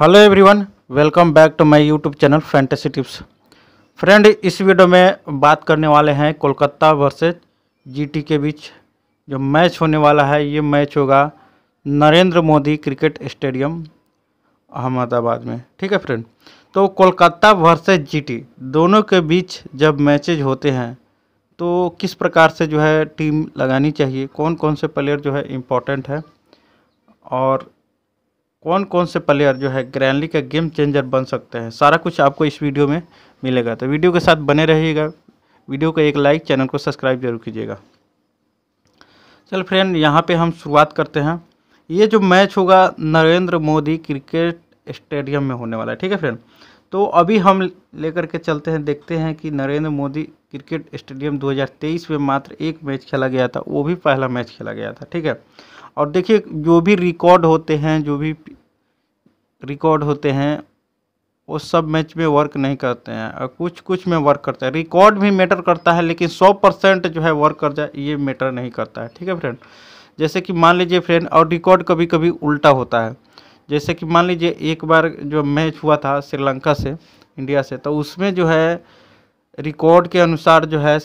hello everyone welcome back to my YouTube channel fantasy tips friend इस video में बात करने वाले हैं कोलकाता वर्सेज जीटी के बीच जो मैच होने वाला है ये मैच होगा नरेंद्र मोदी क्रिकेट स्टेडियम अहमदाबाद में ठीक है फ्रेंड तो कोलकाता वर्सेज जीटी दोनों के बीच जब मैचेज होते हैं तो किस प्रकार से जो है टीम लगानी चाहिए कौन कौन से प्लेयर जो है इम्पोर्टेंट है और कौन कौन से प्लेयर जो है ग्रैंडली का गेम चेंजर बन सकते हैं सारा कुछ आपको इस वीडियो में मिलेगा तो वीडियो के साथ बने रहिएगा वीडियो को एक लाइक चैनल को सब्सक्राइब जरूर कीजिएगा चल फ्रेंड यहाँ पे हम शुरुआत करते हैं ये जो मैच होगा नरेंद्र मोदी क्रिकेट स्टेडियम में होने वाला है ठीक है फ्रेंड तो अभी हम लेकर के चलते हैं देखते हैं कि नरेंद्र मोदी क्रिकेट स्टेडियम 2023 में मात्र एक मैच खेला गया था वो भी पहला मैच खेला गया था ठीक है और देखिए जो भी रिकॉर्ड होते हैं जो भी रिकॉर्ड होते हैं वो सब मैच में वर्क नहीं करते हैं और कुछ कुछ में वर्क करते हैं रिकॉर्ड भी मैटर करता है लेकिन सौ परसेंट जो है वर्क कर जाए ये मैटर नहीं करता है ठीक है फ्रेंड जैसे कि मान लीजिए फ्रेंड और रिकॉर्ड कभी कभी उल्टा होता है जैसे कि मान लीजिए एक बार जो मैच हुआ था श्रीलंका से इंडिया से तो उसमें जो है रिकॉर्ड के अनुसार जो है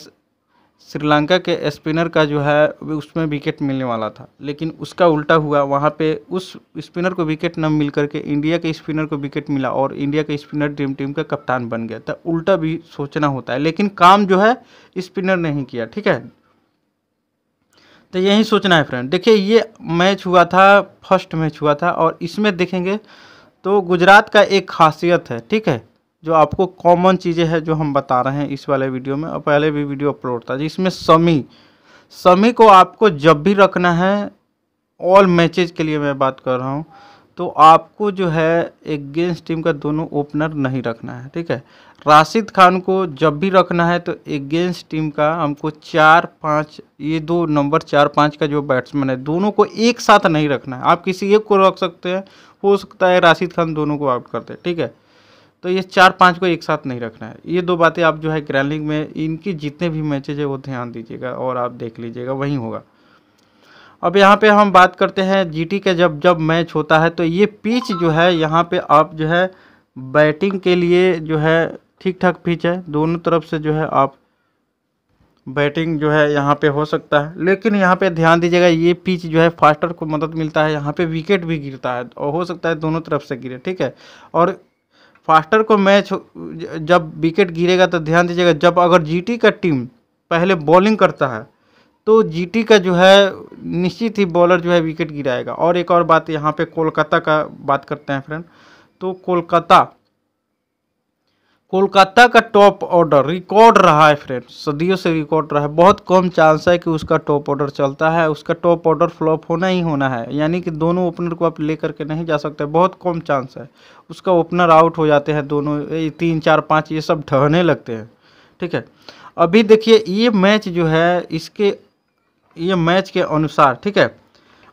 श्रीलंका के स्पिनर का जो है उसमें विकेट मिलने वाला था लेकिन उसका उल्टा हुआ वहाँ पे उस स्पिनर को विकेट न मिल करके इंडिया के स्पिनर को विकेट मिला और इंडिया के स्पिनर ड्रीम टीम का कप्तान बन गया तो उल्टा भी सोचना होता है लेकिन काम जो है स्पिनर ने ही किया ठीक है तो यही सोचना है फ्रेंड देखिए ये मैच हुआ था फर्स्ट मैच हुआ था और इसमें देखेंगे तो गुजरात का एक खासियत है ठीक है जो आपको कॉमन चीज़ें हैं जो हम बता रहे हैं इस वाले वीडियो में और पहले भी वीडियो अपलोड था जिसमें समी समी को आपको जब भी रखना है ऑल मैचेज के लिए मैं बात कर रहा हूँ तो आपको जो है एगेंस्ट टीम का दोनों ओपनर नहीं रखना है ठीक है राशिद खान को जब भी रखना है तो एगेंस्ट टीम का हमको चार पाँच ये दो नंबर चार पाँच का जो बैट्समैन है दोनों को एक साथ नहीं रखना है आप किसी एक को रख सकते हैं हो सकता है राशिद खान दोनों को आउट करते हैं ठीक है तो ये चार पाँच को एक साथ नहीं रखना है ये दो बातें आप जो है क्रैलिंग में इनकी जितने भी मैचेज है वो ध्यान दीजिएगा और आप देख लीजिएगा वहीं होगा अब यहाँ पे हम बात करते हैं जीटी का जब जब मैच होता है तो ये पिच जो है यहाँ पे आप जो है बैटिंग के लिए जो है ठीक ठाक पिच है दोनों तरफ से जो है आप बैटिंग जो है यहाँ पे हो सकता है लेकिन यहाँ पे ध्यान दीजिएगा ये पिच जो है फास्टर को मदद मिलता है यहाँ पे विकेट भी गिरता है और हो सकता है दोनों तरफ से गिरे ठीक है और फास्टर को मैच जब विकेट गिरेगा तो ध्यान दीजिएगा जब अगर जीटी का टीम पहले बॉलिंग करता है तो जीटी का जो है निश्चित ही बॉलर जो है विकेट गिराएगा और एक और बात यहाँ पे कोलकाता का बात करते हैं फ्रेंड तो कोलकाता कोलकाता का टॉप ऑर्डर रिकॉर्ड रहा है फ्रेंड सदियों से रिकॉर्ड रहा है बहुत कम चांस है कि उसका टॉप ऑर्डर चलता है उसका टॉप ऑर्डर फ्लॉप होना ही होना है यानी कि दोनों ओपनर को आप ले करके नहीं जा सकते बहुत कम चांस है उसका ओपनर आउट हो जाते हैं दोनों ये तीन चार पाँच ये सब ढहने लगते हैं ठीक है अभी देखिए ये मैच जो है इसके ये मैच के अनुसार ठीक है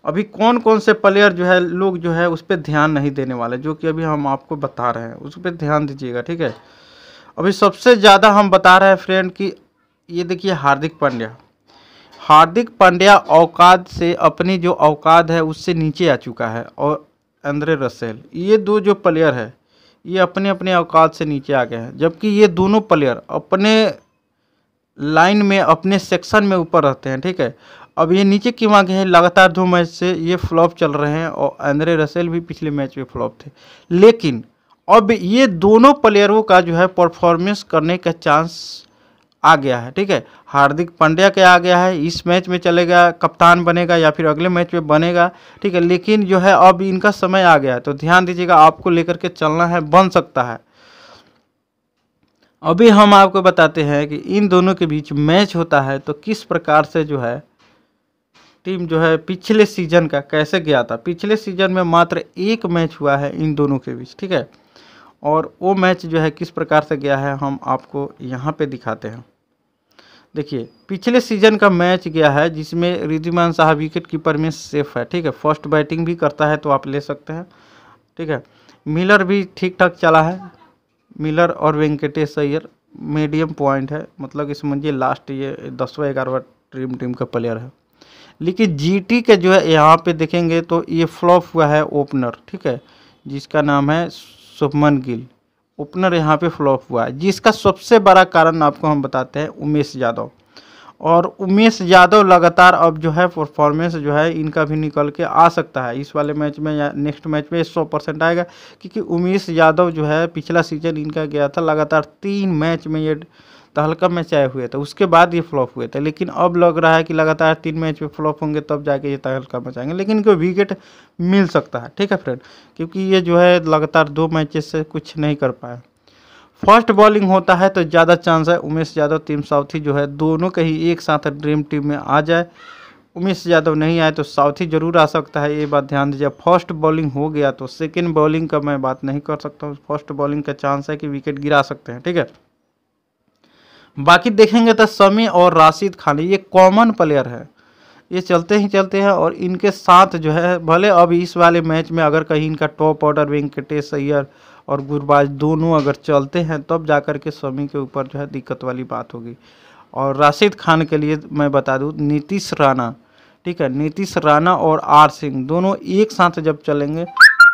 अभी कौन कौन से प्लेयर जो है लोग जो है उस पर ध्यान नहीं देने वाले जो कि अभी हम आपको बता रहे हैं उस पर ध्यान दीजिएगा ठीक है अभी सबसे ज़्यादा हम बता रहे हैं फ्रेंड कि ये देखिए हार्दिक पांड्या हार्दिक पांड्या औकात से अपनी जो औकात है उससे नीचे आ चुका है और अंद्रे रसेल ये दो जो प्लेयर है ये अपने अपने औकात से नीचे आ गए हैं जबकि ये दोनों प्लेयर अपने लाइन में अपने सेक्शन में ऊपर रहते हैं ठीक है अब ये नीचे क्यों आ गए हैं लगातार दो मैच से ये फ्लॉप चल रहे हैं और एंद्रे रसेल भी पिछले मैच में फ्लॉप थे लेकिन अब ये दोनों प्लेयरों का जो है परफॉर्मेंस करने का चांस आ गया है ठीक है हार्दिक पांड्या के आ गया है इस मैच में चलेगा कप्तान बनेगा या फिर अगले मैच में बनेगा ठीक है लेकिन जो है अब इनका समय आ गया है तो ध्यान दीजिएगा आपको लेकर के चलना है बन सकता है अभी हम आपको बताते हैं कि इन दोनों के बीच मैच होता है तो किस प्रकार से जो है टीम जो है पिछले सीजन का कैसे गया था पिछले सीजन में मात्र एक मैच हुआ है इन दोनों के बीच ठीक है और वो मैच जो है किस प्रकार से गया है हम आपको यहाँ पे दिखाते हैं देखिए पिछले सीजन का मैच गया है जिसमें रिद्धिमान साहब विकेट कीपर में सेफ है ठीक है फर्स्ट बैटिंग भी करता है तो आप ले सकते हैं ठीक है मिलर भी ठीक ठाक चला है मिलर और वेंकटेश अय्यर मीडियम पॉइंट है मतलब इस समझिए लास्ट ये दसवा ग्यारहवा ड्रीम टीम का प्लेयर है लेकिन जीटी के जो है यहाँ पे देखेंगे तो ये फ्लॉप हुआ है ओपनर ठीक है जिसका नाम है शुभमन गिल ओपनर यहाँ पे फ्लॉप हुआ है जिसका सबसे बड़ा कारण आपको हम बताते हैं उमेश यादव और उमेश यादव लगातार अब जो है परफॉर्मेंस जो है इनका भी निकल के आ सकता है इस वाले मैच में या नेक्स्ट मैच में सौ परसेंट आएगा क्योंकि उमेश यादव जो है पिछला सीजन इनका गया था लगातार तीन मैच में ये तहलका तो मैच आए हुए थे उसके बाद ये फ्लॉप हुए थे लेकिन अब लग रहा है कि लगातार तीन मैच में फ्लॉप होंगे तब जाके ये हल्का मैच आएंगे लेकिन इनको विकेट मिल सकता है ठीक है फ्रेंड क्योंकि ये जो है लगातार दो मैचेस से कुछ नहीं कर पाए फर्स्ट बॉलिंग होता है तो ज़्यादा चांस है उमेश यादव टीम साउथी जो है दोनों के ही एक साथ ड्रीम टीम में आ जाए उमेश यादव नहीं आए तो साउथी जरूर आ सकता है ये बात ध्यान दीजिए फर्स्ट बॉलिंग हो गया तो सेकेंड बॉलिंग का मैं बात नहीं कर सकता हूँ फर्स्ट बॉलिंग का चांस है कि विकेट गिरा सकते हैं ठीक है बाकी देखेंगे तो समी और राशिद खान ये कॉमन प्लेयर है ये चलते ही चलते हैं और इनके साथ जो है भले अब इस वाले मैच में अगर कहीं इनका टॉप ऑर्डर वेंकटेश अय्यर और गुरबाज दोनों अगर चलते हैं तब जा कर के समी के ऊपर जो है दिक्कत वाली बात होगी और राशिद खान के लिए मैं बता दूँ नीतीश राणा ठीक है नीतीश राणा और आर सिंह दोनों एक साथ जब चलेंगे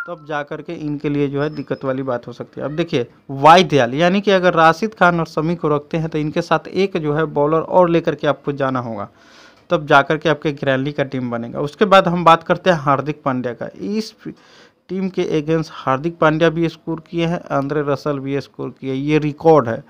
तब जा कर के इनके लिए जो है दिक्कत वाली बात हो सकती है अब देखिए वाई दयाल यानी कि अगर राशिद खान और समी को रखते हैं तो इनके साथ एक जो है बॉलर और लेकर के आपको जाना होगा तब जाकर के आपके ग्रैंडली का टीम बनेगा उसके बाद हम बात करते हैं हार्दिक पांड्या का इस टीम के अगेंस्ट हार्दिक पांड्या भी स्कोर किए हैं आंद्रे रसल भी स्कोर किए ये रिकॉर्ड है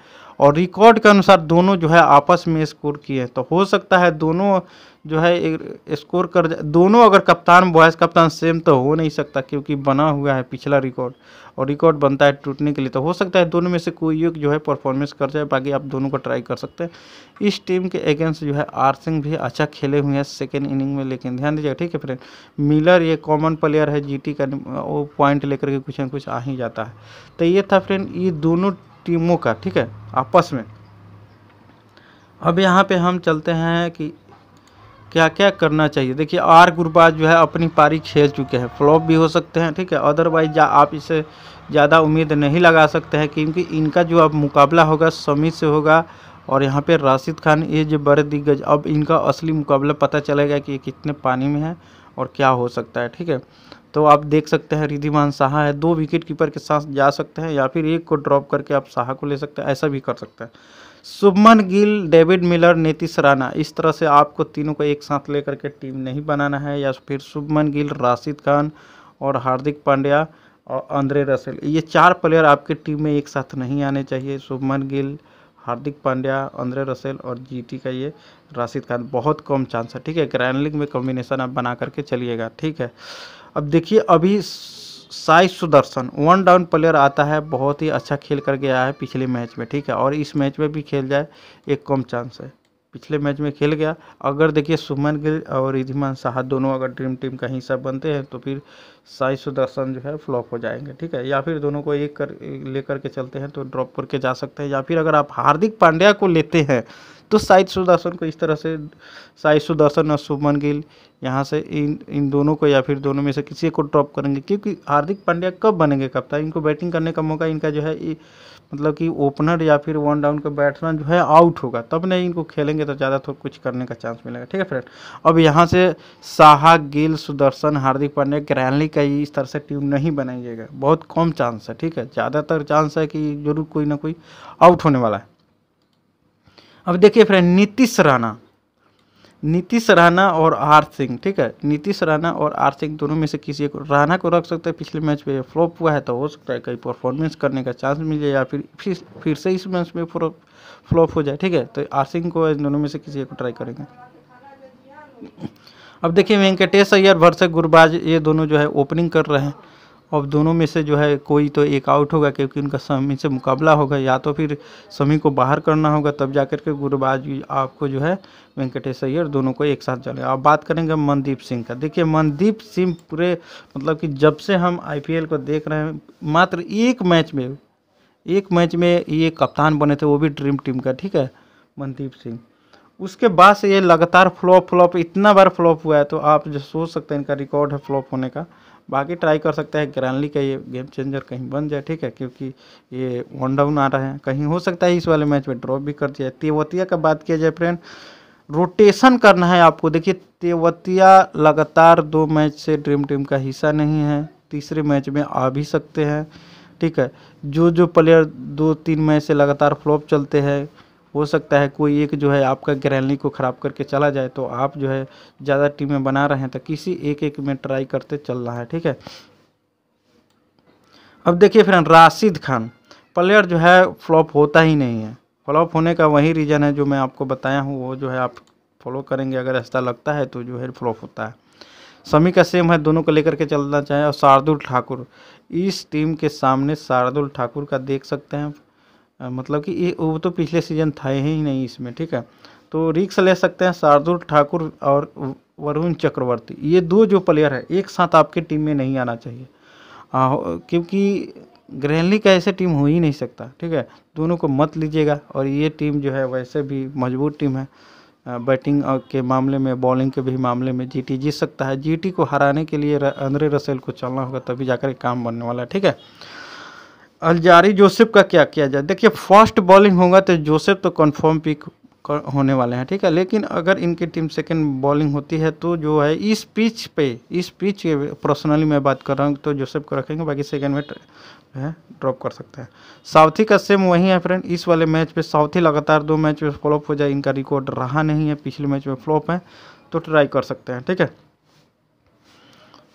और रिकॉर्ड के अनुसार दोनों जो है आपस में स्कोर किए हैं तो हो सकता है दोनों जो है स्कोर कर दोनों अगर कप्तान वाइस कप्तान सेम तो हो नहीं सकता क्योंकि बना हुआ है पिछला रिकॉर्ड और रिकॉर्ड बनता है टूटने के लिए तो हो सकता है दोनों में से कोई एक जो है परफॉर्मेंस कर जाए बाकी आप दोनों को ट्राई कर सकते हैं इस टीम के अगेंस्ट जो है आर सिंह भी अच्छा खेले हुए हैं सेकेंड इनिंग में लेकिन ध्यान दीजिएगा ठीक है फ्रेंड मिलर ये कॉमन प्लेयर है जी का वो पॉइंट लेकर के कुछ ना कुछ आ ही जाता है तो ये था फ्रेंड ये दोनों टीमों का ठीक है आपस में अब यहाँ पे हम चलते हैं कि क्या क्या करना चाहिए देखिए आर गुरबाज जो है अपनी पारी खेल चुके हैं फ्लॉप भी हो सकते हैं ठीक है अदरवाइज आप इसे ज़्यादा उम्मीद नहीं लगा सकते हैं क्योंकि इनका जो अब मुकाबला होगा समी से होगा और यहाँ पे राशिद खान ये जो बड़े दिग्गज अब इनका असली मुकाबला पता चलेगा कि ये कितने पानी में है और क्या हो सकता है ठीक है तो आप देख सकते हैं रिधिमान साहा है दो विकेट कीपर के साथ जा सकते हैं या फिर एक को ड्रॉप करके आप साहा को ले सकते हैं ऐसा भी कर सकते हैं शुभमन गिल डेविड मिलर नीतीश राणा इस तरह से आपको तीनों को एक साथ लेकर के टीम नहीं बनाना है या फिर शुभमन गिल राशिद खान और हार्दिक पांड्या और अंद्रे रसेल ये चार प्लेयर आपकी टीम में एक साथ नहीं आने चाहिए शुभमन गिल हार्दिक पांड्या अंद्रे रसेल और जीटी का ये राशिद खान बहुत कम चांस है ठीक है ग्रैंड लीग में कॉम्बिनेशन आप बना करके चलिएगा ठीक है अब देखिए अभी Sai Sudharsan one down player आता है बहुत ही अच्छा खेल कर गया है पिछले मैच में ठीक है और इस मैच में भी खेल जाए एक कम चांस है पिछले मैच में खेल गया अगर देखिए सुमन गिल और रिधिमान शाह दोनों अगर ड्रीम टीम का हिस्सा बनते हैं तो फिर साई सुदर्शन जो है फ्लॉप हो जाएंगे ठीक है या फिर दोनों को एक कर लेकर के चलते हैं तो ड्रॉप करके जा सकते हैं या फिर अगर आप हार्दिक पांड्या को लेते हैं तो साई सुदर्शन को इस तरह से साई सुदर्शन और सुमन गिल यहाँ से इन इन दोनों को या फिर दोनों में से किसी को ड्रॉप करेंगे क्योंकि हार्दिक पांड्या कब बनेंगे कप्तान इनको बैटिंग करने का मौका इनका जो है मतलब कि ओपनर या फिर वन डाउन का बैट्समैन जो है आउट होगा तब नहीं इनको खेलेंगे तो ज़्यादा थोड़ा तो कुछ करने का चांस मिलेगा ठीक है फ्रेंड अब यहाँ से साहा गिल सुदर्शन हार्दिक पांड्या ग्रैंडली का इस तरह से टीम नहीं बनाइएगा बहुत कम चांस है ठीक है ज़्यादातर चांस है कि जरूर कोई ना कोई आउट होने वाला है अब देखिए फ्रेंड नीतीश राणा नीतीश राणा और आर सिंह ठीक है नीतीश राणा और आर सिंह दोनों में से किसी एक राणा को रख सकते हैं पिछले मैच में फ्लॉप हुआ है तो हो सकता है कहीं परफॉर्मेंस करने का चांस मिल जाए या फिर फिर फिर से इस मैच में फ्लॉप हो जाए ठीक है तो आर सिंह को इन दोनों में से किसी एक को ट्राई करेंगे अब देखिए वेंकटेश अय्यर वर्सेस गुरबाज ये दोनों जो है ओपनिंग कर रहे हैं अब दोनों में से जो है कोई तो एक आउट होगा क्योंकि उनका समी से मुकाबला होगा या तो फिर समी को बाहर करना होगा तब जा के गुरुबाज आपको जो है वेंकटेश अय्यर दोनों को एक साथ चलेगा अब बात करेंगे मनदीप सिंह का देखिए मनदीप सिंह पूरे मतलब कि जब से हम आईपीएल को देख रहे हैं मात्र एक मैच में एक मैच में ये कप्तान बने थे वो भी ड्रीम टीम का ठीक है मनदीप सिंह उसके बाद से ये लगातार फ्लॉप फ्लॉप इतना बार फ्लॉप हुआ है तो आप जो सोच सकते हैं इनका रिकॉर्ड है फ्लॉप होने का बाकी ट्राई कर सकता है ग्रैंडली का ये गेम चेंजर कहीं बन जाए ठीक है क्योंकि ये वन डाउन आ रहा है कहीं हो सकता है इस वाले मैच में ड्रॉप भी कर दिया तेवतिया का बात किया जाए फ्रेंड रोटेशन करना है आपको देखिए तेवतिया लगातार दो मैच से ड्रीम टीम का हिस्सा नहीं है तीसरे मैच में आ भी सकते हैं ठीक है जो जो प्लेयर दो तीन मैच से लगातार फ्लॉप चलते हैं हो सकता है कोई एक जो है आपका ग्रैलनी को ख़राब करके चला जाए तो आप जो है ज़्यादा टीमें बना रहे हैं तो किसी एक एक में ट्राई करते चलना है ठीक है अब देखिए फ्रेंड राशिद खान प्लेयर जो है फ्लॉप होता ही नहीं है फ्लॉप होने का वही रीज़न है जो मैं आपको बताया हूँ वो जो है आप फॉलो करेंगे अगर ऐसा लगता है तो जो है फ्लॉप होता है समी का सेम है दोनों को लेकर के चलना चाहें और शार्दुल ठाकुर इस टीम के सामने शार्दुल ठाकुर का देख सकते हैं मतलब कि ये वो तो पिछले सीजन था ही नहीं इसमें ठीक है तो रिक्स ले सकते हैं शार्दुल ठाकुर और वरुण चक्रवर्ती ये दो जो प्लेयर है एक साथ आपके टीम में नहीं आना चाहिए आ, क्योंकि ग्रहली का ऐसे टीम हो ही नहीं सकता ठीक है दोनों को मत लीजिएगा और ये टीम जो है वैसे भी मजबूत टीम है बैटिंग के मामले में बॉलिंग के भी मामले में जीटी जीत सकता है जीटी को हराने के लिए अंद्रे रसेल को चलना होगा तभी जाकर काम बनने वाला है ठीक है अलजारी जोसेफ का क्या किया जाए देखिए फर्स्ट बॉलिंग होगा तो जोसेफ तो कन्फर्म पिक होने वाले हैं ठीक है लेकिन अगर इनकी टीम सेकंड बॉलिंग होती है तो जो है इस पिच पे इस पिच के पर्सनली मैं बात कर रहा हूँ तो जोसेफ को रखेंगे बाकी सेकंड में है ड्रॉप कर सकते हैं साउथी का सेम वही है फ्रेंड इस वाले मैच पे साउथी लगातार दो मैच में फ्लॉप हो जाए इनका रिकॉर्ड रहा नहीं है पिछले मैच में फ्लॉप है तो ट्राई कर सकते हैं ठीक है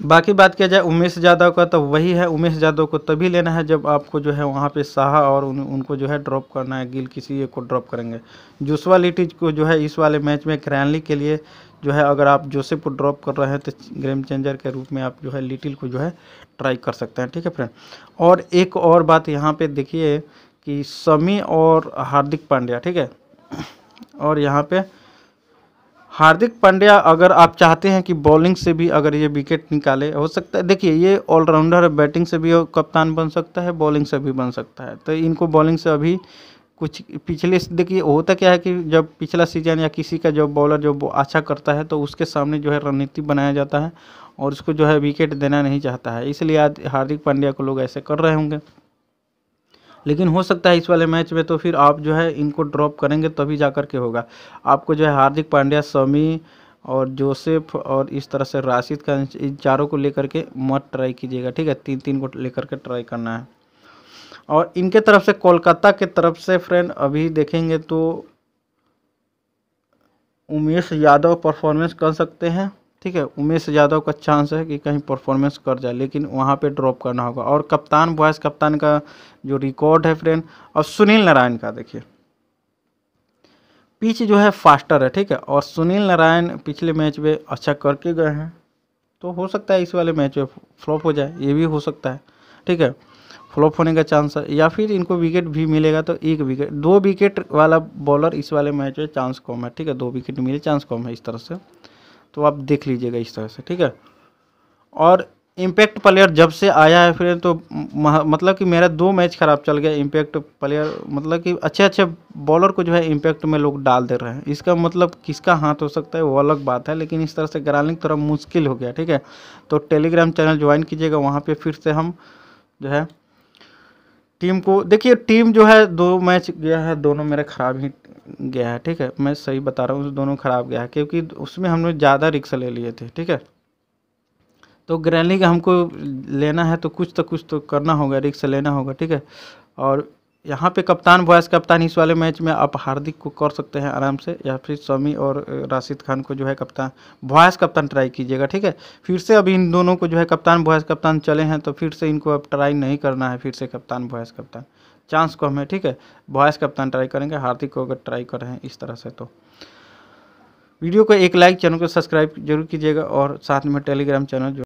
बाकी बात किया जाए उमेश यादव का तो वही है उमेश यादव को तभी लेना है जब आपको जो है वहाँ पे साहा और उन, उनको जो है ड्रॉप करना है गिल किसी एक को ड्रॉप करेंगे जोसवा लिटिज को जो है इस वाले मैच में क्रैनली के लिए जो है अगर आप जोसेफ को ड्रॉप कर रहे हैं तो गेम चेंजर के रूप में आप जो है लिटिल को जो है ट्राई कर सकते हैं ठीक है फ्रेंड और एक और बात यहाँ पर देखिए कि समी और हार्दिक पांड्या ठीक है और यहाँ पर हार्दिक पांड्या अगर आप चाहते हैं कि बॉलिंग से भी अगर ये विकेट निकाले हो सकता है देखिए ये ऑलराउंडर बैटिंग से भी कप्तान बन सकता है बॉलिंग से भी बन सकता है तो इनको बॉलिंग से अभी कुछ पिछले देखिए होता क्या है कि जब पिछला सीजन या किसी का जो बॉलर जो अच्छा करता है तो उसके सामने जो है रणनीति बनाया जाता है और उसको जो है विकेट देना नहीं चाहता है इसलिए आज हार्दिक पांड्या को लोग ऐसे कर रहे होंगे लेकिन हो सकता है इस वाले मैच में तो फिर आप जो है इनको ड्रॉप करेंगे तभी जा कर के होगा आपको जो है हार्दिक पांड्या समी और जोसेफ और इस तरह से राशिद का इन चारों को लेकर के मत ट्राई कीजिएगा ठीक है तीन तीन को लेकर के ट्राई करना है और इनके तरफ से कोलकाता के तरफ से फ्रेंड अभी देखेंगे तो उमेश यादव परफॉर्मेंस कर सकते हैं ठीक है उमेश यादव का चांस है कि कहीं परफॉर्मेंस कर जाए लेकिन वहाँ पे ड्रॉप करना होगा और कप्तान वॉयस कप्तान का जो रिकॉर्ड है फ्रेंड और सुनील नारायण का देखिए पिच जो है फास्टर है ठीक है और सुनील नारायण पिछले मैच में अच्छा करके गए हैं तो हो सकता है इस वाले मैच में फ्लॉप हो जाए ये भी हो सकता है ठीक है फ्लॉप होने का चांस है या फिर इनको विकेट भी मिलेगा तो एक विकेट दो विकेट वाला बॉलर इस वाले मैच में चांस कम है ठीक है दो विकेट मिले चांस कम है इस तरह से तो आप देख लीजिएगा इस तरह से ठीक है और इम्पैक्ट प्लेयर जब से आया है फिर तो मतलब कि मेरा दो मैच ख़राब चल गया इम्पैक्ट प्लेयर मतलब कि अच्छे अच्छे बॉलर को जो है इम्पैक्ट में लोग डाल दे रहे हैं इसका मतलब किसका हाथ हो सकता है वो अलग बात है लेकिन इस तरह से ग्रालिंग थोड़ा मुश्किल हो गया ठीक है तो टेलीग्राम चैनल ज्वाइन कीजिएगा वहाँ पर फिर से हम जो है टीम को देखिए टीम जो है दो मैच गया है दोनों मेरा ख़राब ही गया है ठीक है मैं सही बता रहा हूँ दोनों ख़राब गया है क्योंकि उसमें हमने ज़्यादा रिक्स ले लिए थे ठीक है तो ग्रैंडली का हमको लेना है तो कुछ तो कुछ तो करना होगा रिक्स लेना होगा ठीक है और यहाँ पे कप्तान वॉयस कप्तान इस वाले मैच में आप हार्दिक को कर सकते हैं आराम से या फिर स्वामी और राशिद खान को जो है कप्तान वॉयस कप्तान ट्राई कीजिएगा ठीक है फिर से अभी इन दोनों को जो है कप्तान वॉयस कप्तान चले हैं तो फिर से इनको अब ट्राई नहीं करना है फिर से कप्तान वॉयस कप्तान चांस को हमें ठीक है वॉयस कप्तान ट्राई करेंगे हार्दिक को अगर ट्राई कर रहे हैं इस तरह से तो वीडियो को एक लाइक चैनल को सब्सक्राइब जरूर कीजिएगा और साथ में टेलीग्राम चैनल जो